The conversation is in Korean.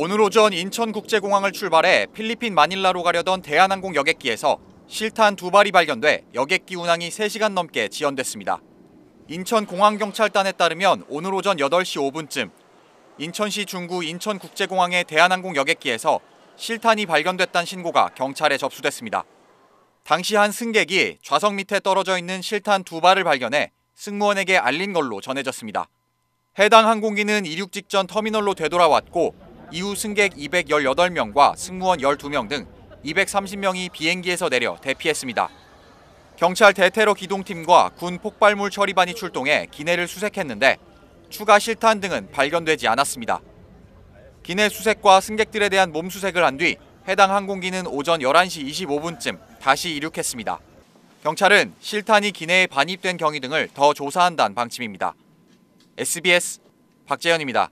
오늘 오전 인천국제공항을 출발해 필리핀 마닐라로 가려던 대한항공 여객기에서 실탄 두 발이 발견돼 여객기 운항이 3시간 넘게 지연됐습니다. 인천공항경찰단에 따르면 오늘 오전 8시 5분쯤 인천시 중구 인천국제공항의 대한항공 여객기에서 실탄이 발견됐다는 신고가 경찰에 접수됐습니다. 당시 한 승객이 좌석 밑에 떨어져 있는 실탄 두 발을 발견해 승무원에게 알린 걸로 전해졌습니다. 해당 항공기는 이륙 직전 터미널로 되돌아왔고 이후 승객 218명과 승무원 12명 등 230명이 비행기에서 내려 대피했습니다. 경찰 대테러 기동팀과 군 폭발물 처리반이 출동해 기내를 수색했는데 추가 실탄 등은 발견되지 않았습니다. 기내 수색과 승객들에 대한 몸수색을 한 뒤 해당 항공기는 오전 11시 25분쯤 다시 이륙했습니다. 경찰은 실탄이 기내에 반입된 경위 등을 더 조사한다는 방침입니다. SBS 박재현입니다.